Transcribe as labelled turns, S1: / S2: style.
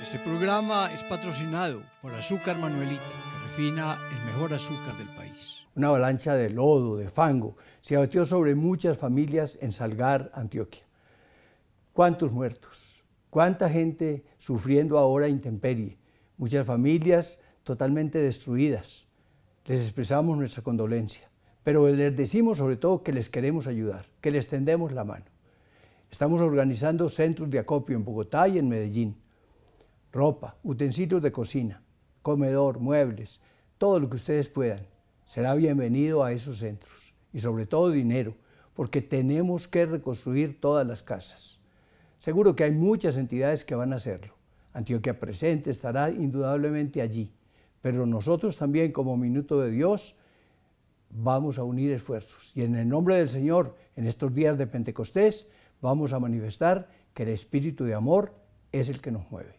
S1: Este programa es patrocinado por Azúcar Manuelita, que refina el mejor azúcar del país. Una avalancha de lodo, de fango, se abatió sobre muchas familias en Salgar, Antioquia. ¿Cuántos muertos? ¿Cuánta gente sufriendo ahora intemperie? Muchas familias totalmente destruidas. Les expresamos nuestra condolencia, pero les decimos sobre todo que les queremos ayudar, que les tendemos la mano. Estamos organizando centros de acopio en Bogotá y en Medellín ropa, utensilios de cocina, comedor, muebles, todo lo que ustedes puedan. Será bienvenido a esos centros y sobre todo dinero, porque tenemos que reconstruir todas las casas. Seguro que hay muchas entidades que van a hacerlo. Antioquia Presente estará indudablemente allí, pero nosotros también como Minuto de Dios vamos a unir esfuerzos y en el nombre del Señor, en estos días de Pentecostés, vamos a manifestar que el espíritu de amor es el que nos mueve.